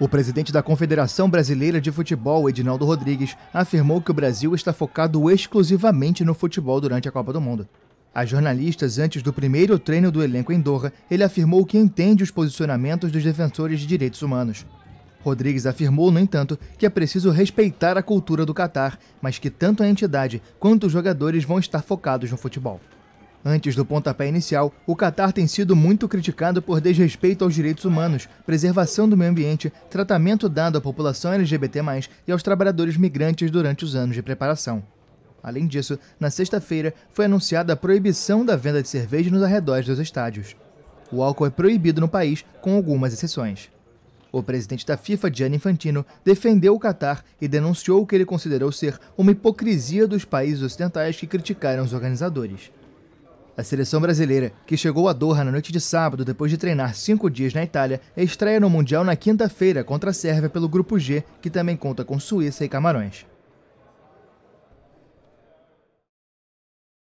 O presidente da Confederação Brasileira de Futebol, Edinaldo Rodrigues, afirmou que o Brasil está focado exclusivamente no futebol durante a Copa do Mundo. A jornalistas, antes do primeiro treino do elenco em Doha, ele afirmou que entende os posicionamentos dos defensores de direitos humanos. Rodrigues afirmou, no entanto, que é preciso respeitar a cultura do Catar, mas que tanto a entidade quanto os jogadores vão estar focados no futebol. Antes do pontapé inicial, o Catar tem sido muito criticado por desrespeito aos direitos humanos, preservação do meio ambiente, tratamento dado à população LGBT, e aos trabalhadores migrantes durante os anos de preparação. Além disso, na sexta-feira foi anunciada a proibição da venda de cerveja nos arredores dos estádios. O álcool é proibido no país, com algumas exceções. O presidente da FIFA, Gianni Infantino, defendeu o Catar e denunciou o que ele considerou ser uma hipocrisia dos países ocidentais que criticaram os organizadores. A seleção brasileira, que chegou a Doha na noite de sábado depois de treinar cinco dias na Itália, estreia no Mundial na quinta-feira contra a Sérvia pelo Grupo G, que também conta com Suíça e Camarões.